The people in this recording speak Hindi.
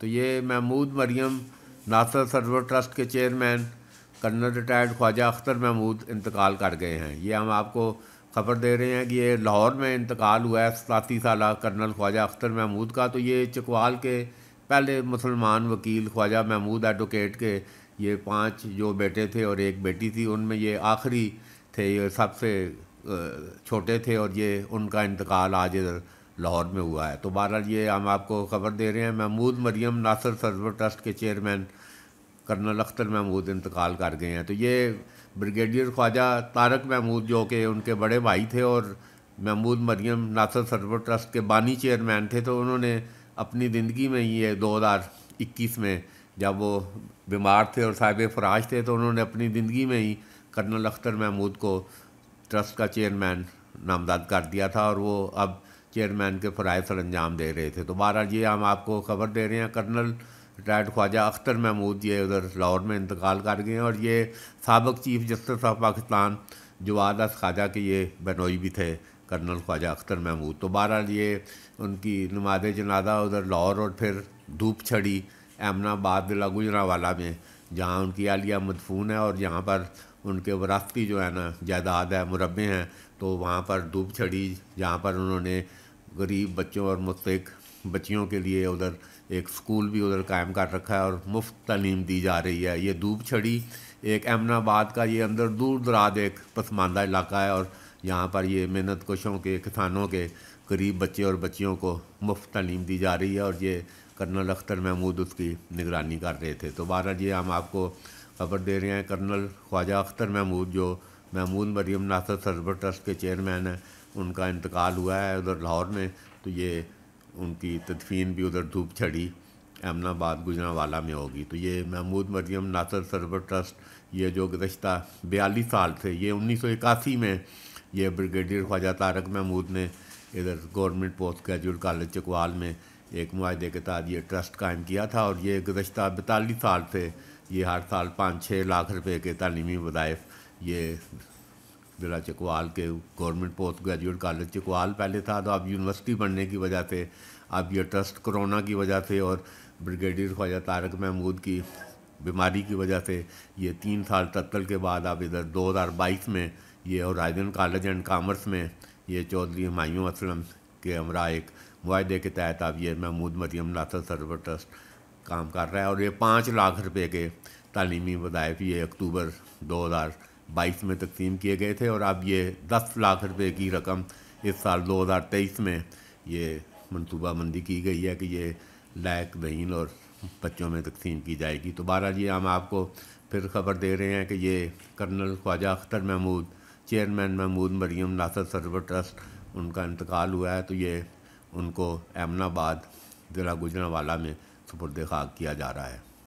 तो ये महमूद मरियम नासर सरवर ट्रस्ट के chairman colonel retired Khawaja Akhtar Mahmood इंतकाल कर गए हैं ये हम आपको खबर दे रहे हैं कि ये लाहौर में इंतकाल हुआ है सतासी साल कर्नल ख्वाजा अख्तर महमूद का तो ये चकवाल के पहले मुसलमान वकील ख्वाजा महमूद एडवोकेट के ये पांच जो बेटे थे और एक बेटी थी उनमें ये आखिरी थे ये सबसे छोटे थे और ये उनका इंतकाल आज इधर लाहौर में हुआ है तो बहरहाल ये हम आपको खबर दे रहे हैं महमूद मरियम नासर सरवर ट्रस्ट के चेयरमैन कर्नल अख्तर महमूद इंतकाल कर गए हैं तो ये ब्रिगेडियर ख्वाजा तारक महमूद जो कि उनके बड़े भाई थे और महमूद मरियम नासर सरवर ट्रस्ट के बानी चेयरमैन थे तो उन्होंने अपनी ज़िंदगी में ही ये दो हज़ार इक्कीस में जब वो बीमार थे और साहिब फराज थे तो उन्होंने अपनी ज़िंदगी में ही कर्नल अख्तर महमूद को ट्रस्ट का चेयरमैन नामजद कर दिया था और वो अब चेयरमैन के फ़राय सर अंजाम दे रहे थे तो बहरहाल ये हम आपको खबर दे रहे हैं कर्नल रिटायर्ड ख्वाजा अख्तर महमूद ये उधर लाहौर में इंतकाल कर गए हैं और ये सबक chief justice of Pakistan Jawwad S Khawaja के ये बनोई भी थे कर्नल ख्वाजा अख्तर महमूद तो बहरहाल ये उनकी नमाज जनाजा उधर लाहौर और फिर धूप छड़ी एमनाबाद वाला में जहाँ उनकी आलिया मदफून है और जहाँ पर उनके वरासती जो है ना जायदाद है मुरबे हैं तो वहाँ पर धूप छड़ी जहाँ पर उन्होंने गरीब बच्चों और मुस्तक बच्चियों के लिए उधर एक स्कूल भी उधर कायम कर रखा है और मुफ्त तलीम दी जा रही है ये धूप छड़ी एक अहमदाबाद का ये अंदर दूर दराज एक पसमानदा इलाका है और यहाँ पर ये मेहनत कशों के किसानों के गरीब बच्चे और बच्चियों को मुफ्त तलीम दी जा रही है और ये कर्नल अख्तर महमूद उसकी निगरानी कर रहे थे तो बारह जी हम आपको खबर दे रहे हैं कर्नल ख्वाजा अख्तर महमूद जो महमूद मरीम नासर सरबर ट्रस्ट के चेयरमैन हैं उनका इंतकाल हुआ है उधर लाहौर में तो ये उनकी तदफीन भी उधर धूप छड़ी अहमदाबाद गुजरावाला में होगी तो ये महमूद मरीम नासर सरबर ट्रस्ट ये जो गुजशत बयालीस साल थे ये उन्नीस सौ इक्यासी में ये ब्रिगेडियर ख्वाजा तारक महमूद ने इधर government post graduate college Chakwal में एक माहे के तहत ये ट्रस्ट कायम किया था और ये गुजशत बतालीस साल से ये हर साल पाँच छः लाख रुपये के तलीमी वज़ाइफ ये ज़िला चकवाल के government post graduate college Chakwal पहले था तो अब यूनिवर्सिटी बनने की वजह से अब यह ट्रस्ट कोरोना की वजह से और ब्रिगेडियर ख्वाजा तारक महमूद की बीमारी की वजह से ये तीन साल तत्ल के बाद अब इधर दो हज़ार बाईस में ये औराइजन कॉलेज एंड कामर्स में ये चौधरी हमायूँ असलम के हमरा एक माहदे के तहत अब ये महमूद मरियम नासर सरवर ट्रस्ट काम कर रहा है और ये पाँच लाख रुपये के तलीमी वदायफ़ ये अक्टूबर दो हज़ार बाईस में तकसीम किए गए थे और अब ये दस लाख रुपये की रकम इस साल दो हज़ार तेईस में ये मनसूबाबंदी की गई है कि ये लायक बहन और बच्चों में तकसीम की जाएगी तो बहरहाल ये हम आपको फिर खबर दे रहे हैं कि ये colonel Khawaja Akhtar Mahmood chairman Mahmood Maryam Nasir Sarwar trust उनका इंतकाल हुआ है तो ये उनको एमनाबाद ज़िला गुजरावाला में सुपुर खाक किया जा रहा है